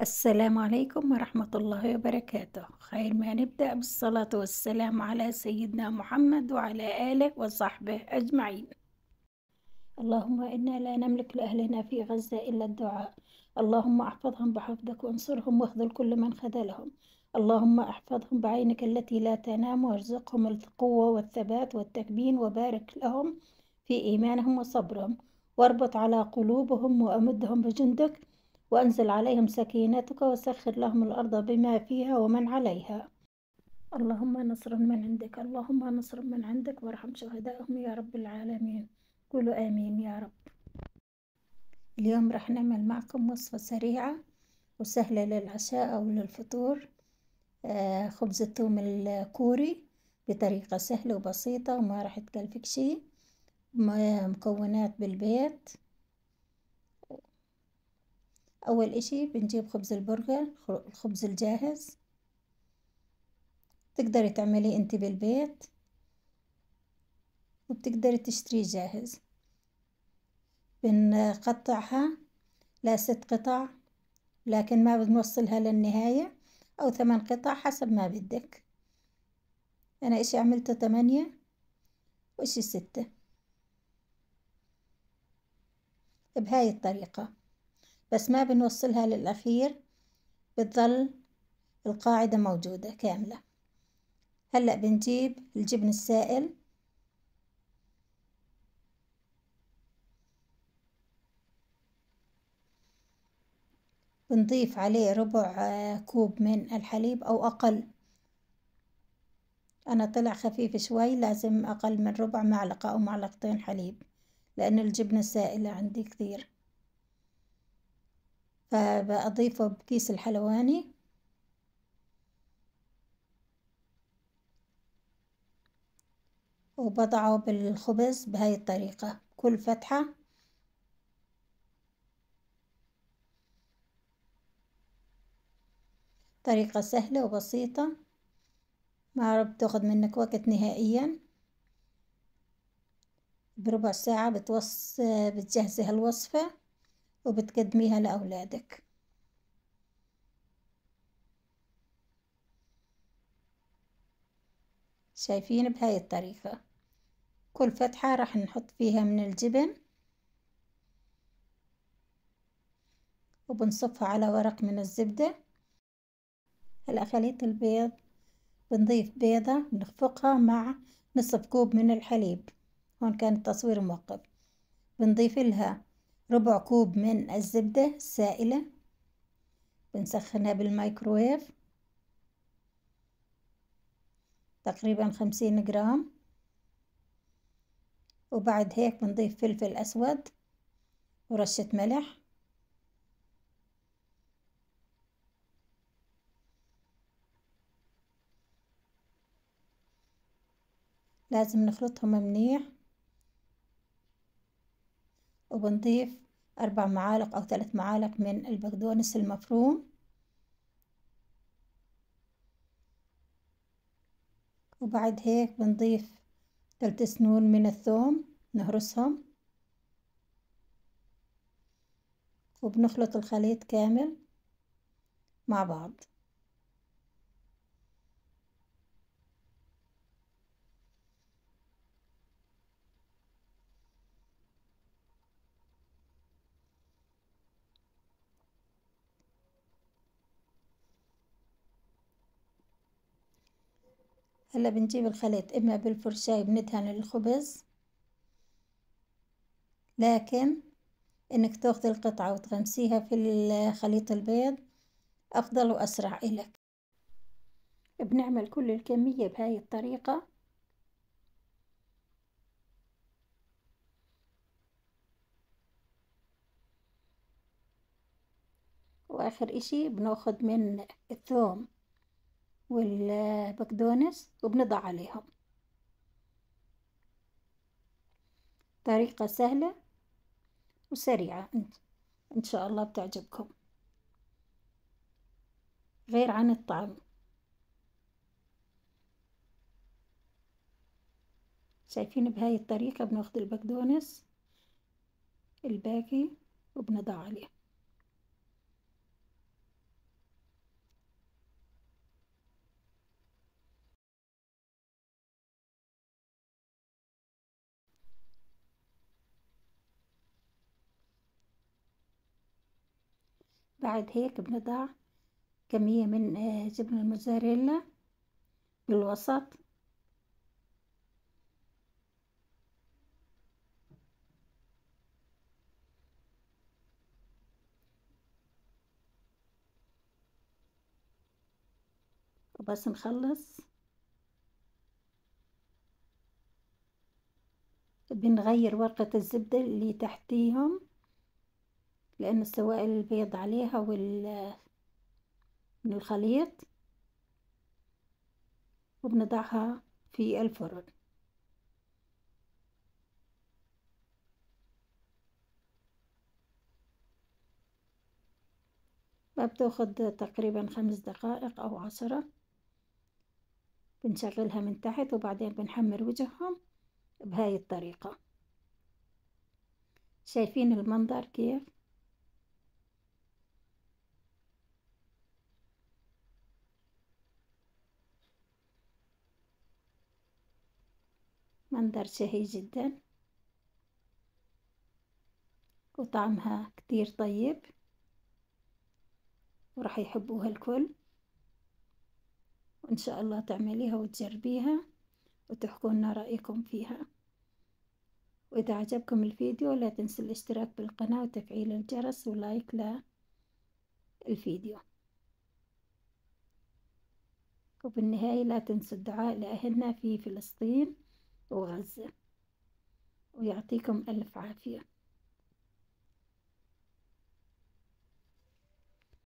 السلام عليكم ورحمة الله وبركاته خير ما نبدأ بالصلاة والسلام على سيدنا محمد وعلى آله وصحبه أجمعين اللهم إنا لا نملك لأهلنا في غزة إلا الدعاء اللهم احفظهم بحفظك وانصرهم واخذل كل من خذلهم اللهم احفظهم بعينك التي لا تنام وارزقهم القوة والثبات والتكبين وبارك لهم في إيمانهم وصبرهم واربط على قلوبهم وأمدهم بجندك وأنزل عليهم سكينتك وسخر لهم الأرض بما فيها ومن عليها اللهم نصر من عندك اللهم نصر من عندك وارحم شهدائهم يا رب العالمين قولوا آمين يا رب اليوم راح نعمل معكم وصفة سريعة وسهلة للعشاء أو للفطور آه، خبز الثوم الكوري بطريقة سهلة وبسيطة وما راح تكلفك شي مكونات بالبيت أول إشي بنجيب خبز البرجر الخبز الجاهز تقدري تعمليه انت بالبيت وبتقدري تشتريه جاهز بنقطعها لست قطع لكن ما بنوصلها للنهاية أو ثمان قطع حسب ما بدك أنا إشي عملته ثمانية وإشي ستة بهاي الطريقة بس ما بنوصلها للأخير بتظل القاعدة موجودة كاملة هلأ بنجيب الجبن السائل بنضيف عليه ربع آه، كوب من الحليب أو أقل أنا طلع خفيف شوي لازم أقل من ربع معلقة أو معلقتين حليب لأن الجبنة سائلة عندي كثير فبأضيفه بكيس الحلواني وبضعه بالخبز بهاي الطريقة كل فتحة طريقة سهلة وبسيطة ما بتاخد منك وقت نهائيا بربع ساعة بتوص بتجهزي هالوصفة وبتقدميها لأولادك شايفين بهاي الطريقة كل فتحة راح نحط فيها من الجبن وبنصفها على ورق من الزبدة هلا خليط البيض بنضيف بيضة بنخفقها مع نصف كوب من الحليب هون كان التصوير موقف بنضيف لها ربع كوب من الزبدة السائلة بنسخنها بالمايكرويف تقريبا خمسين جرام وبعد هيك بنضيف فلفل أسود ورشة ملح لازم نخلطهم منيح وبنضيف أربع معالق أو ثلاث معالق من البقدونس المفروم وبعد هيك بنضيف ثلاث سنون من الثوم نهرسهم وبنخلط الخليط كامل مع بعض هلا بنجيب الخليط إما بالفرشاي بندهن الخبز لكن إنك تاخدي القطعة وتغمسيها في الخليط البيض أفضل وأسرع إلك بنعمل كل الكمية بهاي الطريقة واخر اشي بناخد من الثوم والبقدونس وبنضع عليهم طريقة سهلة وسريعة إن شاء الله بتعجبكم غير عن الطعم شايفين بهاي الطريقة بناخد البقدونس الباقي وبنضع عليه بعد هيك بنضع كمية من آه، جبن الموزاريلا بالوسط وبس نخلص بنغير ورقة الزبدة اللي تحتيهم لأن السوائل البيض عليها وال من الخليط وبنضعها في الفرن بتاخد تقريبا خمس دقائق أو عشرة بنشغلها من تحت وبعدين بنحمر وجههم بهاي الطريقة شايفين المنظر كيف منظر شهي جدا وطعمها كتير طيب وراح يحبوها الكل وإن شاء الله تعمليها وتجربيها وتحكوا لنا رأيكم فيها وإذا عجبكم الفيديو لا تنسوا الاشتراك بالقناة وتفعيل الجرس ولايك للفيديو وبالنهاية لا تنسوا الدعاء لأهلنا في فلسطين وغزة ويعطيكم ألف عافية